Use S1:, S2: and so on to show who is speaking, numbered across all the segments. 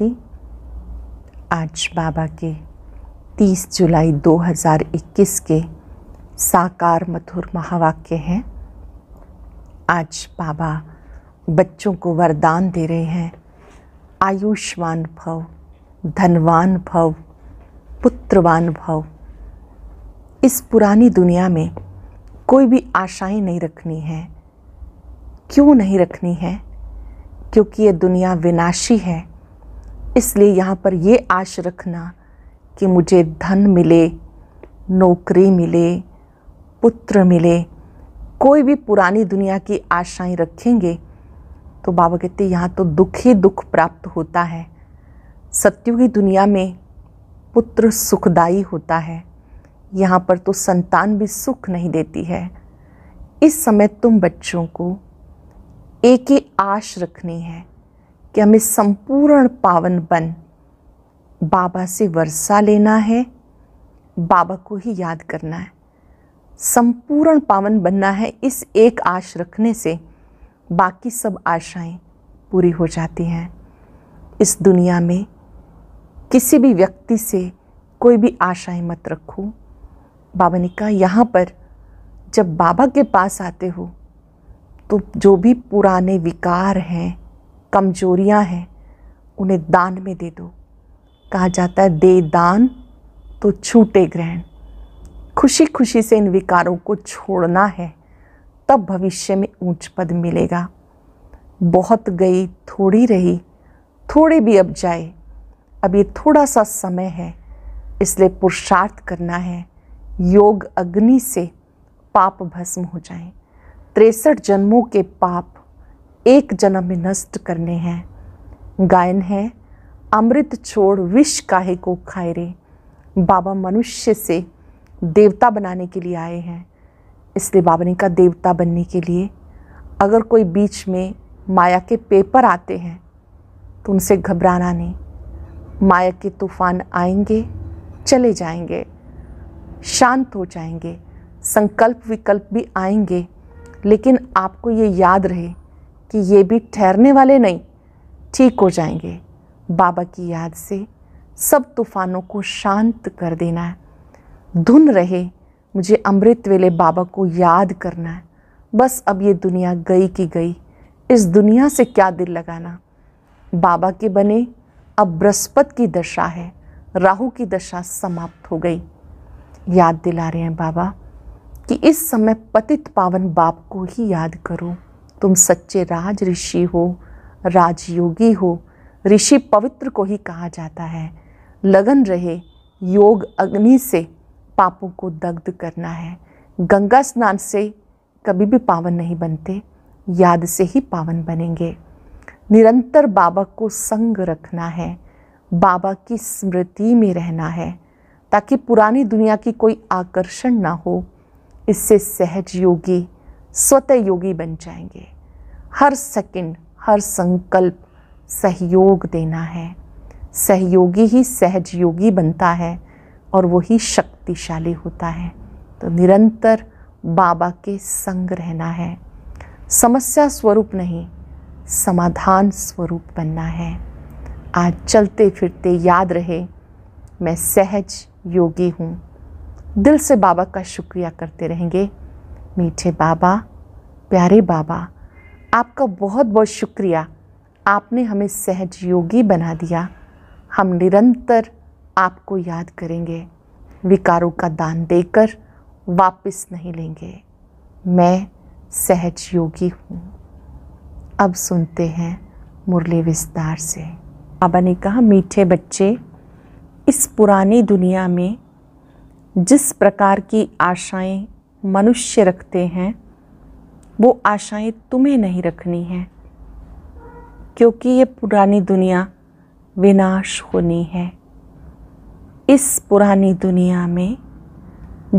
S1: भक्ति आज बाबा के 30 जुलाई 2021 के साकार मथुर महावाक्य हैं आज बाबा बच्चों को वरदान दे रहे हैं आयुष्मान भव धनवान भव पुत्रवान भव इस पुरानी दुनिया में कोई भी आशाएं नहीं रखनी है क्यों नहीं रखनी है क्योंकि ये दुनिया विनाशी है इसलिए यहाँ पर ये आश रखना कि मुझे धन मिले नौकरी मिले पुत्र मिले कोई भी पुरानी दुनिया की आशाएं रखेंगे तो बाबा कहते यहाँ तो दुख ही दुख प्राप्त होता है सत्युगी दुनिया में पुत्र सुखदायी होता है यहाँ पर तो संतान भी सुख नहीं देती है इस समय तुम बच्चों को एक ही आश रखनी है कि हमें संपूर्ण पावन बन बाबा से वर्षा लेना है बाबा को ही याद करना है संपूर्ण पावन बनना है इस एक आश रखने से बाकी सब आशाएं पूरी हो जाती हैं इस दुनिया में किसी भी व्यक्ति से कोई भी आशाएं मत रखो बाबा ने कहा यहाँ पर जब बाबा के पास आते हो तो जो भी पुराने विकार हैं कमजोरियां हैं उन्हें दान में दे दो कहा जाता है दे दान तो छूटे ग्रहण खुशी खुशी से इन विकारों को छोड़ना है तब भविष्य में ऊंच पद मिलेगा बहुत गई थोड़ी रही थोड़े भी अब जाए अब ये थोड़ा सा समय है इसलिए पुरुषार्थ करना है योग अग्नि से पाप भस्म हो जाएं। तिरसठ जन्मों के पाप एक जन्म में नष्ट करने हैं गायन है अमृत छोड़ विष काहे को खाए रे बाबा मनुष्य से देवता बनाने के लिए आए हैं इसलिए बाबा ने कहा देवता बनने के लिए अगर कोई बीच में माया के पेपर आते हैं तो उनसे घबराना नहीं माया के तूफान आएंगे चले जाएंगे शांत हो जाएंगे संकल्प विकल्प भी आएंगे लेकिन आपको ये याद रहे कि ये भी ठहरने वाले नहीं ठीक हो जाएंगे बाबा की याद से सब तूफानों को शांत कर देना है धुन रहे मुझे अमृत वेले बाबा को याद करना है बस अब ये दुनिया गई की गई इस दुनिया से क्या दिल लगाना बाबा के बने अब बृहस्पत की दशा है राहु की दशा समाप्त हो गई याद दिला रहे हैं बाबा कि इस समय पतित पावन बाप को ही याद करो तुम सच्चे राज ऋषि हो राजयोगी हो ऋषि पवित्र को ही कहा जाता है लगन रहे योग अग्नि से पापों को दग्ध करना है गंगा स्नान से कभी भी पावन नहीं बनते याद से ही पावन बनेंगे निरंतर बाबा को संग रखना है बाबा की स्मृति में रहना है ताकि पुरानी दुनिया की कोई आकर्षण ना हो इससे सहज योगी स्वतः योगी बन जाएंगे हर सेकंड हर संकल्प सहयोग देना है सहयोगी ही सहजयोगी बनता है और वही शक्तिशाली होता है तो निरंतर बाबा के संग रहना है समस्या स्वरूप नहीं समाधान स्वरूप बनना है आज चलते फिरते याद रहे मैं सहज योगी हूँ दिल से बाबा का शुक्रिया करते रहेंगे मीठे बाबा प्यारे बाबा आपका बहुत बहुत शुक्रिया आपने हमें सहज योगी बना दिया हम निरंतर आपको याद करेंगे विकारों का दान देकर वापस नहीं लेंगे मैं सहज योगी हूँ अब सुनते हैं मुरली विस्तार से बाबा ने कहा मीठे बच्चे इस पुरानी दुनिया में जिस प्रकार की आशाएं मनुष्य रखते हैं वो आशाएं तुम्हें नहीं रखनी है क्योंकि ये पुरानी दुनिया विनाश होनी है इस पुरानी दुनिया में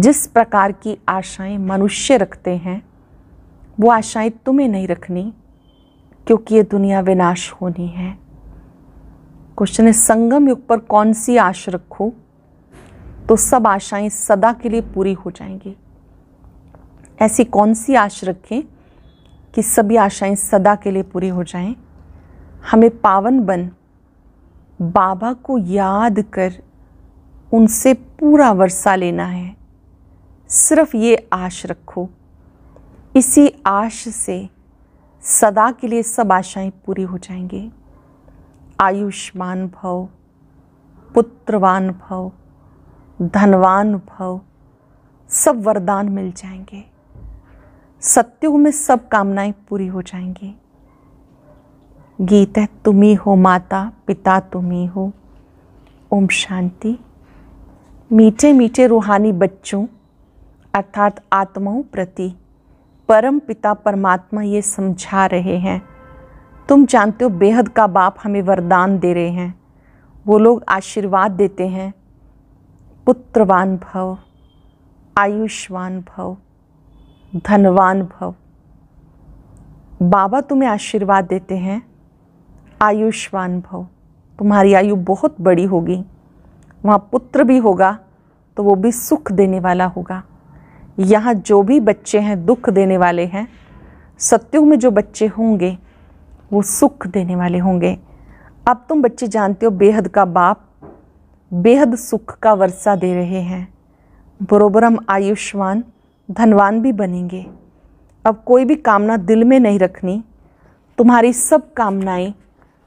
S1: जिस प्रकार की आशाएं मनुष्य रखते हैं वो आशाएं तुम्हें नहीं रखनी क्योंकि ये दुनिया विनाश होनी है क्वेश्चन है संगम युग पर कौन सी आश रखूं तो सब आशाएं सदा के लिए पूरी हो जाएंगी ऐसी कौन सी आश रखें कि सभी आशाएं सदा के लिए पूरी हो जाएं हमें पावन बन बाबा को याद कर उनसे पूरा वर्षा लेना है सिर्फ ये आश रखो इसी आश से सदा के लिए सब आशाएं पूरी हो जाएंगी आयुष्मान भव पुत्रवान भव धनवान भव सब वरदान मिल जाएंगे सत्युग में सब कामनाएं पूरी हो जाएंगी गीत है तुम ही हो माता पिता तुम ही हो ओम शांति मीठे मीठे रूहानी बच्चों अर्थात आत्माओं प्रति परम पिता परमात्मा ये समझा रहे हैं तुम जानते हो बेहद का बाप हमें वरदान दे रहे हैं वो लोग आशीर्वाद देते हैं पुत्रवान भव आयुष्वान भव धनवान भव बाबा तुम्हें आशीर्वाद देते हैं आयुष्मान भव तुम्हारी आयु बहुत बड़ी होगी वहाँ पुत्र भी होगा तो वो भी सुख देने वाला होगा यहाँ जो भी बच्चे हैं दुख देने वाले हैं सत्युग में जो बच्चे होंगे वो सुख देने वाले होंगे अब तुम बच्चे जानते हो बेहद का बाप बेहद सुख का वर्षा दे रहे हैं बरोबर हम आयुष्मान धनवान भी बनेंगे अब कोई भी कामना दिल में नहीं रखनी तुम्हारी सब कामनाएं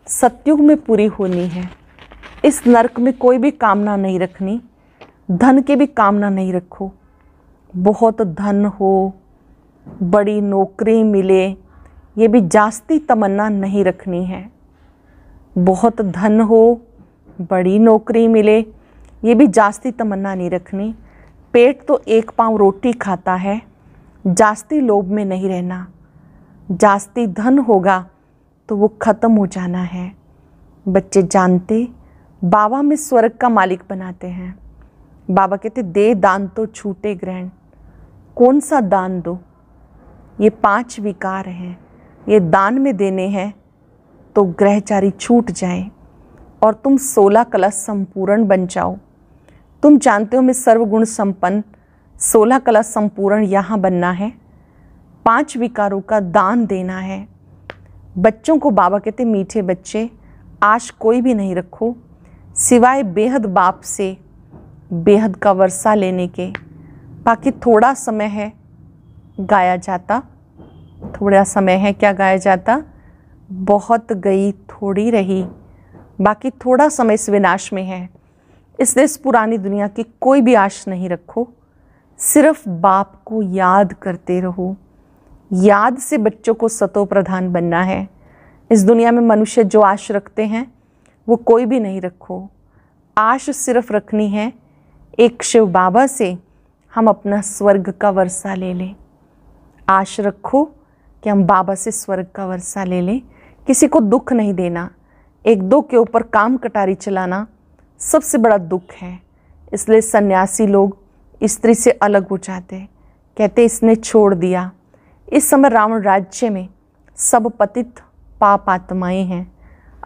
S1: सत्युग में पूरी होनी है इस नरक में कोई भी कामना नहीं रखनी धन की भी कामना नहीं रखो बहुत धन हो बड़ी नौकरी मिले ये भी जास्ती तमन्ना नहीं रखनी है बहुत धन हो बड़ी नौकरी मिले ये भी जास्ती तमन्ना नहीं रखनी पेट तो एक पाँव रोटी खाता है जास्ती लोभ में नहीं रहना जास्ती धन होगा तो वो ख़त्म हो जाना है बच्चे जानते बाबा में स्वर्ग का मालिक बनाते हैं बाबा कहते दे दान तो छूटे ग्रहण कौन सा दान दो ये पांच विकार हैं ये दान में देने हैं तो ग्रहचारी छूट जाए और तुम सोलह कलश संपूर्ण बन जाओ तुम जानते हो मैं सर्वगुण संपन्न सोलह कला संपूर्ण यहाँ बनना है पांच विकारों का दान देना है बच्चों को बाबा कहते मीठे बच्चे आश कोई भी नहीं रखो सिवाय बेहद बाप से बेहद का वर्षा लेने के बाकी थोड़ा समय है गाया जाता थोड़ा समय है क्या गाया जाता बहुत गई थोड़ी रही बाकी थोड़ा समय इस विनाश में है इसलिए इस पुरानी दुनिया की कोई भी आश नहीं रखो सिर्फ बाप को याद करते रहो याद से बच्चों को सतो प्रधान बनना है इस दुनिया में मनुष्य जो आश रखते हैं वो कोई भी नहीं रखो आश सिर्फ रखनी है एक शिव बाबा से हम अपना स्वर्ग का वर्षा ले लें आश रखो कि हम बाबा से स्वर्ग का वर्षा ले लें किसी को दुख नहीं देना एक दो के ऊपर काम कटारी चलाना सबसे बड़ा दुख है इसलिए सन्यासी लोग स्त्री से अलग हो जाते हैं कहते इसने छोड़ दिया इस समय रावण राज्य में सब पतित पाप आत्माएं हैं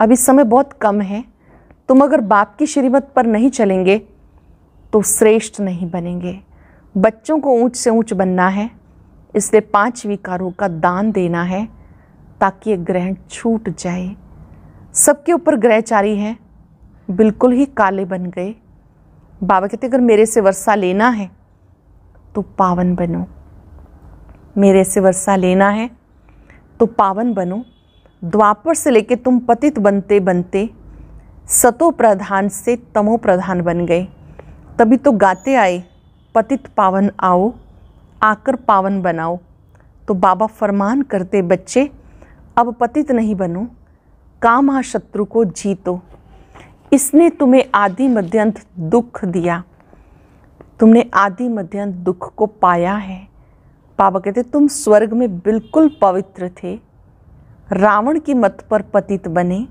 S1: अब इस समय बहुत कम है तुम अगर बाप की श्रीमत पर नहीं चलेंगे तो श्रेष्ठ नहीं बनेंगे बच्चों को ऊंच से ऊंच बनना है इसलिए पांच विकारों का दान देना है ताकि ये ग्रहण छूट जाए सबके ऊपर ग्रहचारी हैं बिल्कुल ही काले बन गए बाबा कहते अगर मेरे से वर्षा लेना है तो पावन बनो मेरे से वर्षा लेना है तो पावन बनो द्वापर से लेके तुम पतित बनते बनते सतो प्रधान से तमो प्रधान बन गए तभी तो गाते आए पतित पावन आओ आकर पावन बनाओ तो बाबा फरमान करते बच्चे अब पतित नहीं बनो कामा शत्रु को जीतो इसने तुम्हें आदि मध्यंत दुख दिया तुमने आदि मध्यंत दुख को पाया है पापा कहते तुम स्वर्ग में बिल्कुल पवित्र थे रावण की मत पर पतित बने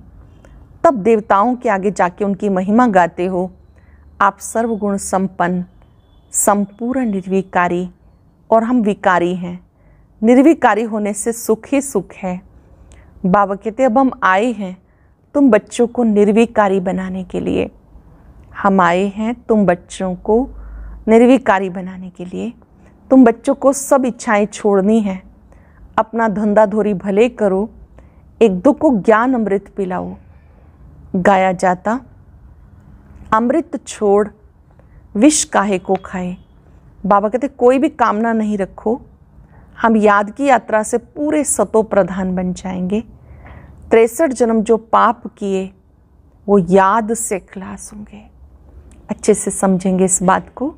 S1: तब देवताओं के आगे जाके उनकी महिमा गाते हो आप सर्वगुण संपन्न संपूर्ण निर्विकारी और हम विकारी हैं निर्विकारी होने से सुख ही सुख है बाबा कहते अब हम आए हैं तुम बच्चों को निर्विकारी बनाने के लिए हम आए हैं तुम बच्चों को निर्विकारी बनाने के लिए तुम बच्चों को सब इच्छाएं छोड़नी हैं अपना धंधा धोरी भले करो एक दो को ज्ञान अमृत पिलाओ गाया जाता अमृत छोड़ विष काहे को खाए बाबा कहते कोई भी कामना नहीं रखो हम याद की यात्रा से पूरे सतो प्रधान बन जाएंगे तिरसठ जन्म जो पाप किए वो याद से खिलास होंगे अच्छे से समझेंगे इस बात को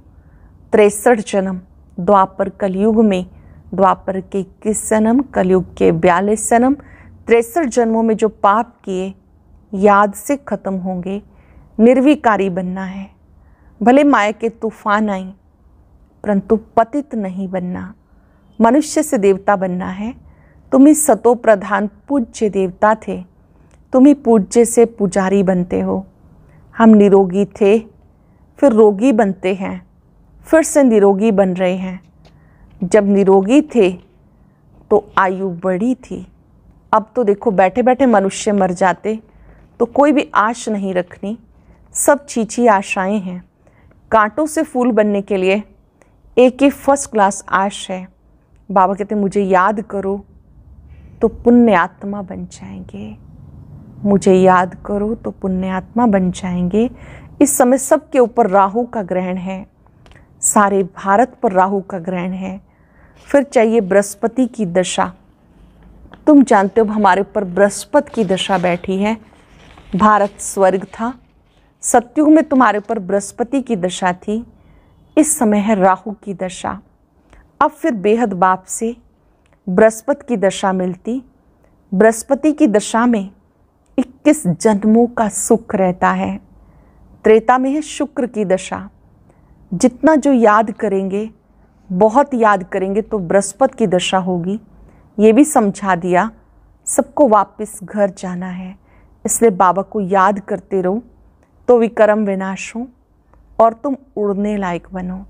S1: तिरसठ जन्म द्वापर कलयुग में द्वापर के इक्कीस जन्म कलयुग के बयालीस जन्म तिरसठ जन्मों में जो पाप किए याद से ख़त्म होंगे निर्विकारी बनना है भले माया के तूफान आए परंतु पतित नहीं बनना मनुष्य से देवता बनना है सतो सतोप्रधान पूज्य देवता थे तुम्ही पूज्य से पुजारी बनते हो हम निरोगी थे फिर रोगी बनते हैं फिर से निरोगी बन रहे हैं जब निरोगी थे तो आयु बड़ी थी अब तो देखो बैठे बैठे मनुष्य मर जाते तो कोई भी आश नहीं रखनी सब चीची आशाएं हैं कांटों से फूल बनने के लिए एक ही फर्स्ट क्लास आश है बाबा कहते मुझे याद करो तो पुण्य आत्मा बन जाएंगे मुझे याद करो तो पुण्य आत्मा बन जाएंगे इस समय सबके ऊपर राहु का ग्रहण है सारे भारत पर राहु का ग्रहण है फिर चाहिए बृहस्पति की दशा तुम जानते हो हमारे ऊपर बृहस्पति की दशा बैठी है भारत स्वर्ग था सत्युग में तुम्हारे ऊपर बृहस्पति की दशा थी इस समय है राहु की दशा अब फिर बेहद बाप से बृहस्पति की दशा मिलती बृहस्पति की दशा में 21 जन्मों का सुख रहता है त्रेता में है शुक्र की दशा जितना जो याद करेंगे बहुत याद करेंगे तो बृहस्पति की दशा होगी ये भी समझा दिया सबको वापस घर जाना है इसलिए बाबा को याद करते रहो तो विक्रम विनाश हो और तुम उड़ने लायक बनो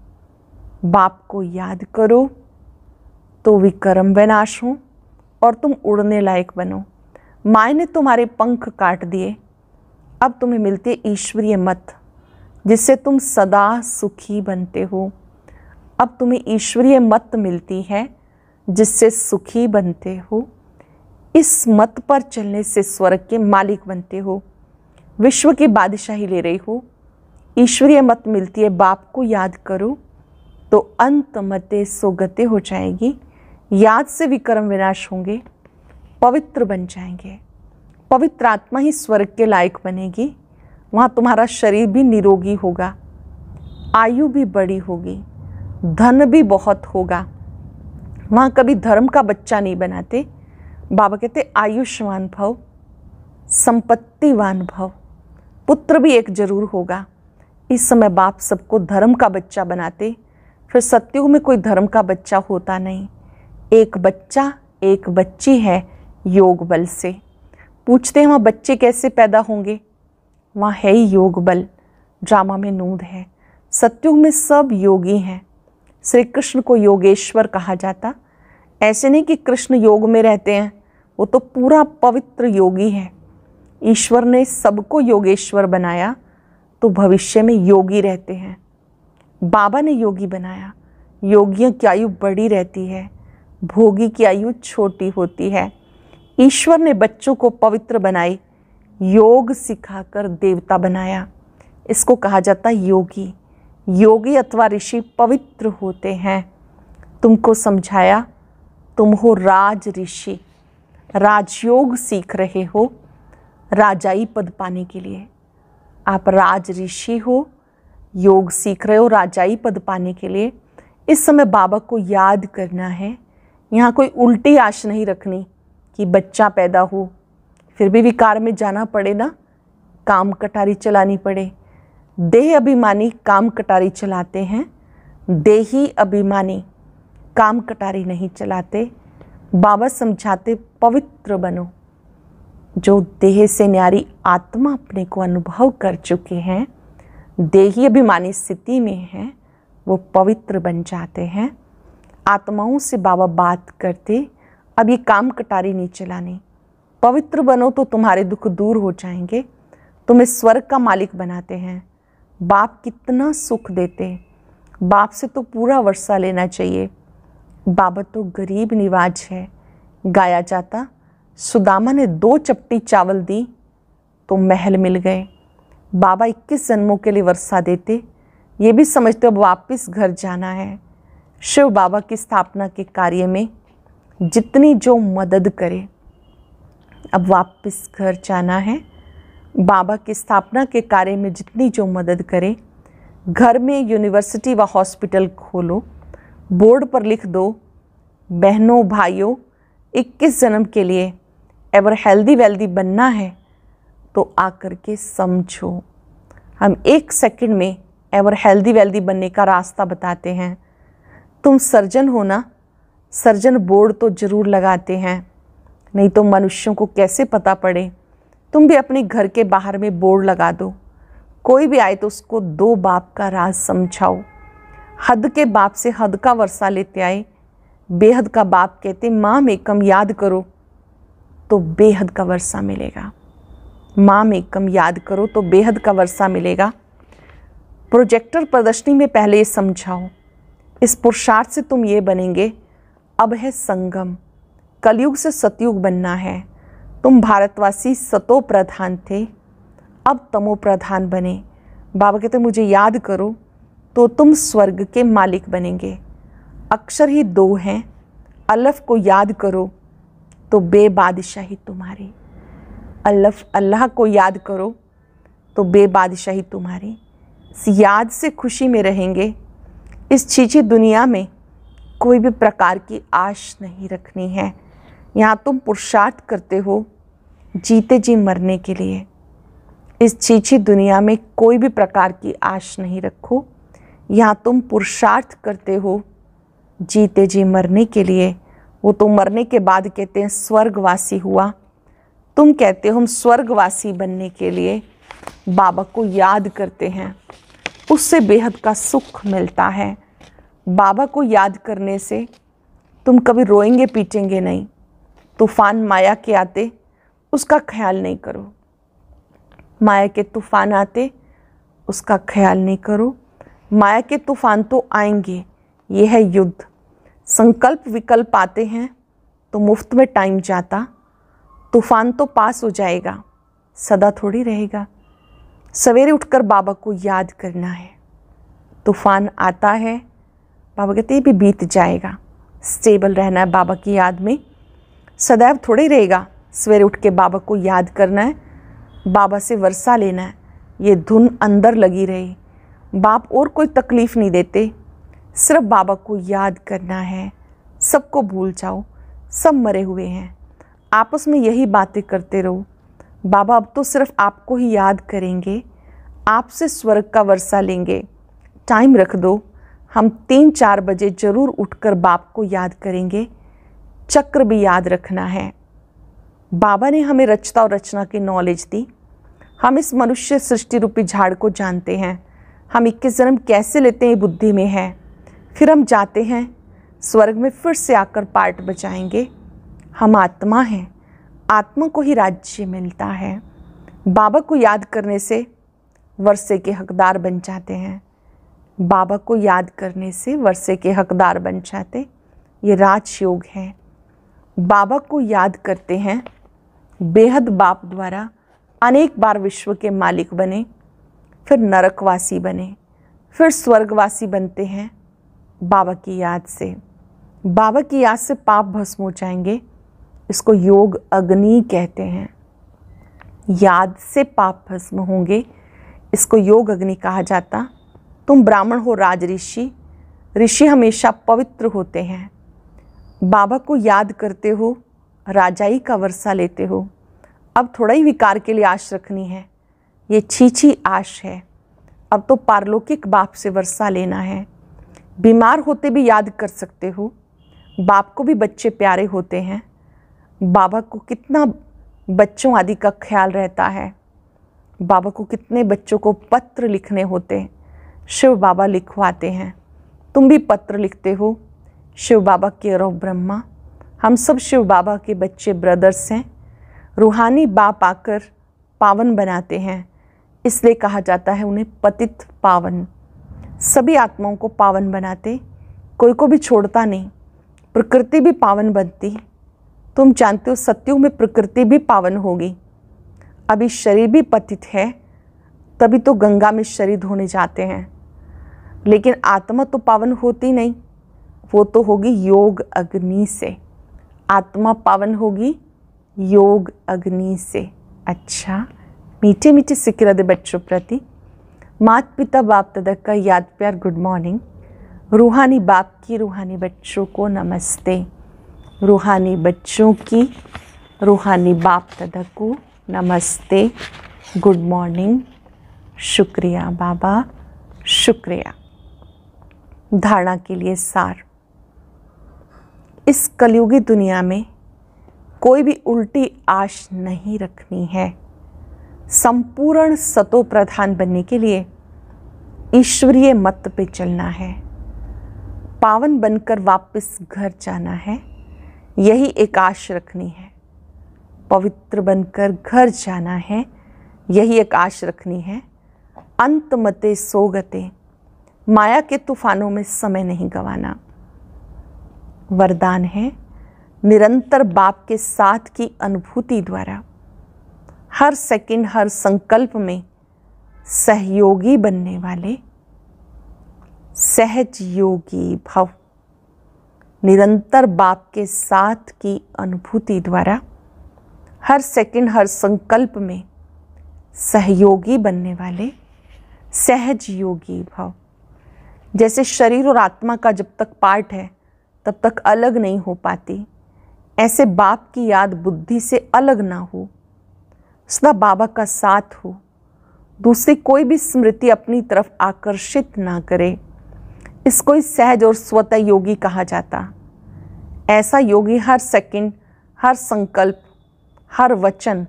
S1: बाप को याद करो तो विक्रम विनाश हो और तुम उड़ने लायक बनो माए ने तुम्हारे पंख काट दिए अब तुम्हें मिलते ईश्वरीय मत जिससे तुम सदा सुखी बनते हो अब तुम्हें ईश्वरीय मत मिलती है जिससे सुखी बनते हो इस मत पर चलने से स्वर्ग के मालिक बनते हो विश्व की बादशाही ले रही हो ईश्वरीय मत मिलती है बाप को याद करो तो अंत मते सुगते हो जाएगी याद से भी कर्म विनाश होंगे पवित्र बन जाएंगे पवित्र आत्मा ही स्वर्ग के लायक बनेगी वहाँ तुम्हारा शरीर भी निरोगी होगा आयु भी बड़ी होगी धन भी बहुत होगा वहाँ कभी धर्म का बच्चा नहीं बनाते बाबा कहते आयुष्मान भव संपत्तिवान भव पुत्र भी एक जरूर होगा इस समय बाप सबको धर्म का बच्चा बनाते फिर सत्युग में कोई धर्म का बच्चा होता नहीं एक बच्चा एक बच्ची है योग बल से पूछते हैं वहाँ बच्चे कैसे पैदा होंगे वहाँ है ही योग बल ड्रामा में नूद है सत्युग में सब योगी हैं श्री कृष्ण को योगेश्वर कहा जाता ऐसे नहीं कि कृष्ण योग में रहते हैं वो तो पूरा पवित्र योगी है ईश्वर ने सबको योगेश्वर बनाया तो भविष्य में योगी रहते हैं बाबा ने योगी बनाया योगियों की आयु बड़ी रहती है भोगी की आयु छोटी होती है ईश्वर ने बच्चों को पवित्र बनाई योग सिखाकर देवता बनाया इसको कहा जाता योगी योगी अथवा ऋषि पवित्र होते हैं तुमको समझाया तुम हो राज ऋषि राजयोग सीख रहे हो राजाई पद पाने के लिए आप राज ऋषि हो योग सीख रहे हो राजाई पद पाने के लिए इस समय बाबा को याद करना है यहाँ कोई उल्टी आश नहीं रखनी कि बच्चा पैदा हो फिर भी विकार में जाना पड़े ना काम कटारी चलानी पड़े देह अभिमानी काम कटारी चलाते हैं देही अभिमानी काम कटारी नहीं चलाते बाबा समझाते पवित्र बनो जो देह से न्यारी आत्मा अपने को अनुभव कर चुके हैं देही अभिमानी स्थिति में हैं वो पवित्र बन जाते हैं आत्माओं से बाबा बात करते अब ये काम कटारी नहीं चलाने पवित्र बनो तो तुम्हारे दुख दूर हो जाएंगे तुम्हें स्वर्ग का मालिक बनाते हैं बाप कितना सुख देते बाप से तो पूरा वर्षा लेना चाहिए बाबा तो गरीब निवाज है गाया जाता सुदामा ने दो चपटी चावल दी तो महल मिल गए बाबा इक्कीस जन्मों के लिए वर्षा देते ये भी समझते अब वापस घर जाना है शिव बाबा की स्थापना के कार्य में जितनी जो मदद करे अब वापस घर जाना है बाबा की स्थापना के कार्य में जितनी जो मदद करे घर में यूनिवर्सिटी व हॉस्पिटल खोलो बोर्ड पर लिख दो बहनों भाइयों 21 जन्म के लिए एवर हेल्दी वेल्दी बनना है तो आकर के समझो हम एक सेकंड में एवर हेल्दी वेल्दी बनने का रास्ता बताते हैं तुम सर्जन हो ना सर्जन बोर्ड तो ज़रूर लगाते हैं नहीं तो मनुष्यों को कैसे पता पड़े तुम भी अपने घर के बाहर में बोर्ड लगा दो कोई भी आए तो उसको दो बाप का राज समझाओ हद के बाप से हद का वर्षा लेते आए बेहद का बाप कहते माँ में कम याद करो तो बेहद का वर्षा मिलेगा माँ में कम याद करो तो बेहद का वर्षा मिलेगा प्रोजेक्टर प्रदर्शनी में पहले समझाओ इस पुरुषार्थ से तुम ये बनेंगे अब है संगम कलयुग से सतयुग बनना है तुम भारतवासी सतो प्रधान थे अब तमो प्रधान बने बाबा कहते मुझे याद करो तो तुम स्वर्ग के मालिक बनेंगे अक्षर ही दो हैं अलफ को याद करो तो बेबादशाही तुम्हारी अल्लफ अल्लाह को याद करो तो बेबादशाही तुम्हारी इस याद से खुशी में रहेंगे इस चीची दुनिया में कोई भी प्रकार की आश नहीं रखनी है यहाँ तुम पुरुषार्थ करते हो जीते जी मरने के लिए इस चीची दुनिया में कोई भी प्रकार की आश नहीं रखो यहाँ तुम पुरुषार्थ करते हो जीते जी मरने के लिए वो तो मरने के बाद कहते हैं स्वर्गवासी हुआ तुम कहते हो हम स्वर्गवासी बनने के लिए बाबा को याद करते हैं उससे बेहद का सुख मिलता है बाबा को याद करने से तुम कभी रोएंगे पीटेंगे नहीं तूफ़ान माया के आते उसका ख्याल नहीं करो माया के तूफ़ान आते उसका ख्याल नहीं करो माया के तूफ़ान तो आएंगे ये है युद्ध संकल्प विकल्प आते हैं तो मुफ्त में टाइम जाता तूफ़ान तो पास हो जाएगा सदा थोड़ी रहेगा सवेरे उठकर बाबा को याद करना है तूफान आता है बाबा कहते ये भी बीत जाएगा स्टेबल रहना है बाबा की याद में सदैव थोड़े रहेगा सवेरे उठ के बाबा को याद करना है बाबा से वर्षा लेना है ये धुन अंदर लगी रहे बाप और कोई तकलीफ़ नहीं देते सिर्फ बाबा को याद करना है सबको भूल जाओ सब मरे हुए हैं आपस में यही बातें करते रहो बाबा अब तो सिर्फ आपको ही याद करेंगे आपसे स्वर्ग का वर्षा लेंगे टाइम रख दो हम तीन चार बजे ज़रूर उठकर बाप को याद करेंगे चक्र भी याद रखना है बाबा ने हमें रचता और रचना की नॉलेज दी हम इस मनुष्य सृष्टि रूपी झाड़ को जानते हैं हम इक्कीस जन्म कैसे लेते हैं बुद्धि में है फिर हम जाते हैं स्वर्ग में फिर से आकर पार्ट बचाएंगे हम आत्मा हैं आत्मा को ही राज्य मिलता है बाबा को याद करने से वर्षे के हकदार बन जाते हैं बाबा को याद करने से वर्षे के हकदार बन जाते ये राजयोग है बाबा को याद करते हैं बेहद बाप द्वारा अनेक बार विश्व के मालिक बने फिर नरकवासी बने फिर स्वर्गवासी बनते हैं बाबा की याद से बाबा की याद से पाप भस्म हो जाएंगे इसको योग अग्नि कहते हैं याद से पाप भस्म होंगे इसको योग अग्नि कहा जाता तुम ब्राह्मण हो राज ऋषि ऋषि हमेशा पवित्र होते हैं बाबा को याद करते हो राजाई का वर्षा लेते हो अब थोड़ा ही विकार के लिए आश रखनी है ये छीछी आश है अब तो पारलौकिक बाप से वर्षा लेना है बीमार होते भी याद कर सकते हो बाप को भी बच्चे प्यारे होते हैं बाबा को कितना बच्चों आदि का ख्याल रहता है बाबा को कितने बच्चों को पत्र लिखने होते हैं शिव बाबा लिखवाते हैं तुम भी पत्र लिखते हो शिव बाबा के रव ब्रह्मा हम सब शिव बाबा के बच्चे ब्रदर्स हैं रूहानी बाप आकर पावन बनाते हैं इसलिए कहा जाता है उन्हें पतित पावन सभी आत्माओं को पावन बनाते कोई को भी छोड़ता नहीं प्रकृति भी पावन बनती तुम जानते हो सत्युग में प्रकृति भी पावन होगी अभी शरीर भी पतित है तभी तो गंगा में शरीर धोने जाते हैं लेकिन आत्मा तो पावन होती नहीं वो तो होगी योग अग्नि से आत्मा पावन होगी योग अग्नि से अच्छा मीठे मीठे सिक्र दे बच्चों प्रति मात पिता बाप तदक का याद प्यार गुड मॉर्निंग रूहानी बाप की रूहानी बच्चों को नमस्ते रूहानी बच्चों की रूहानी बाप को नमस्ते गुड मॉर्निंग शुक्रिया बाबा शुक्रिया धारणा के लिए सार इस कलयुगी दुनिया में कोई भी उल्टी आश नहीं रखनी है संपूर्ण सतो प्रधान बनने के लिए ईश्वरीय मत पे चलना है पावन बनकर वापस घर जाना है यही एक आश रखनी है पवित्र बनकर घर जाना है यही एक आश रखनी है अंत मते सोगते माया के तूफानों में समय नहीं गंवाना वरदान है निरंतर बाप के साथ की अनुभूति द्वारा हर सेकंड हर संकल्प में सहयोगी बनने वाले सहज योगी भव निरंतर बाप के साथ की अनुभूति द्वारा हर सेकंड हर संकल्प में सहयोगी बनने वाले सहज योगी भाव जैसे शरीर और आत्मा का जब तक पार्ट है तब तक अलग नहीं हो पाती ऐसे बाप की याद बुद्धि से अलग ना हो सदा बाबा का साथ हो दूसरी कोई भी स्मृति अपनी तरफ आकर्षित ना करे इसको ही सहज और स्वतः योगी कहा जाता ऐसा योगी हर सेकंड, हर संकल्प हर वचन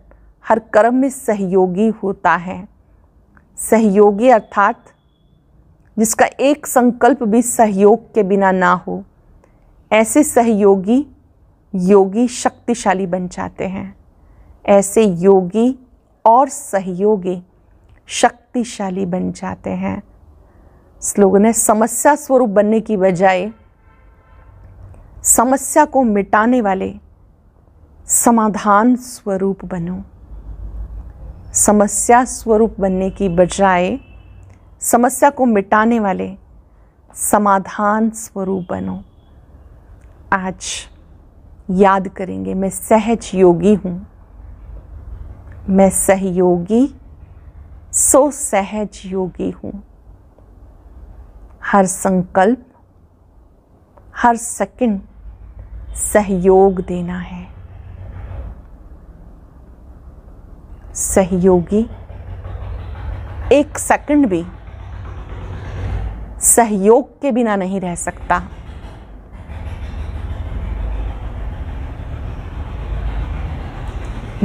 S1: हर कर्म में सहयोगी होता है सहयोगी अर्थात जिसका एक संकल्प भी सहयोग के बिना ना हो ऐसे सहयोगी योगी शक्तिशाली बन जाते हैं ऐसे योगी और सहयोगी शक्तिशाली बन जाते हैं स्लोगन है समस्या स्वरूप बनने की बजाय समस्या को मिटाने वाले समाधान स्वरूप बनो समस्या स्वरूप बनने की बजाय समस्या को मिटाने वाले समाधान स्वरूप बनो आज याद करेंगे मैं सहज योगी हूँ मैं सहयोगी सो सहज योगी हूँ हर संकल्प हर सेकंड सहयोग देना है सहयोगी एक सेकंड भी सहयोग के बिना नहीं रह सकता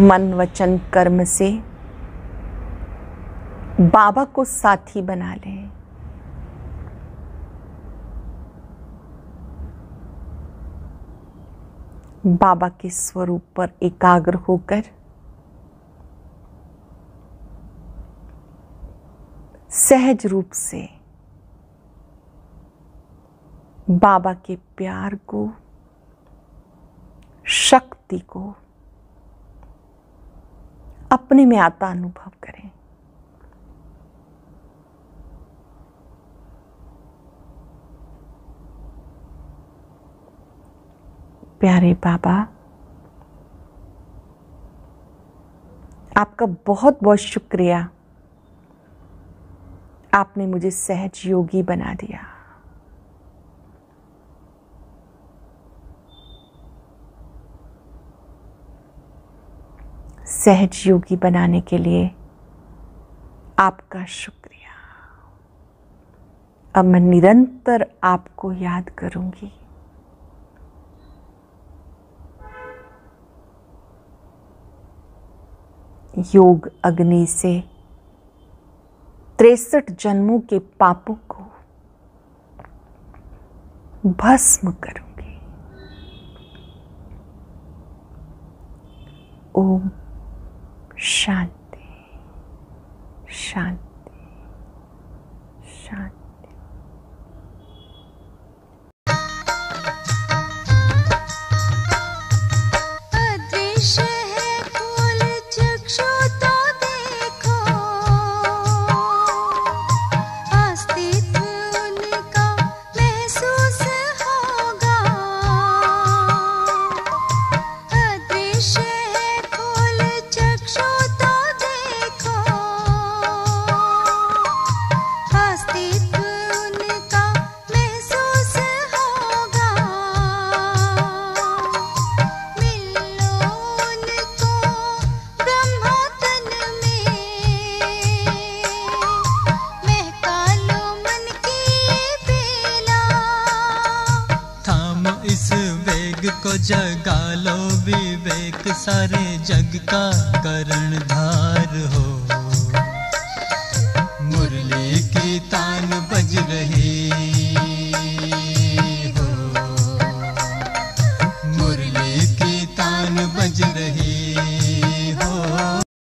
S1: मन वचन कर्म से बाबा को साथी बना लें बाबा के स्वरूप पर एकाग्र होकर सहज रूप से बाबा के प्यार को शक्ति को अपने में आता अनुभव करें प्यारे बाबा आपका बहुत बहुत शुक्रिया आपने मुझे सहज योगी बना दिया सहज योगी बनाने के लिए आपका शुक्रिया अब मैं निरंतर आपको याद करूंगी योग अग्नि से तिरसठ जन्मों के पापों को भस्म करूंगी ओम शांति शांति शांति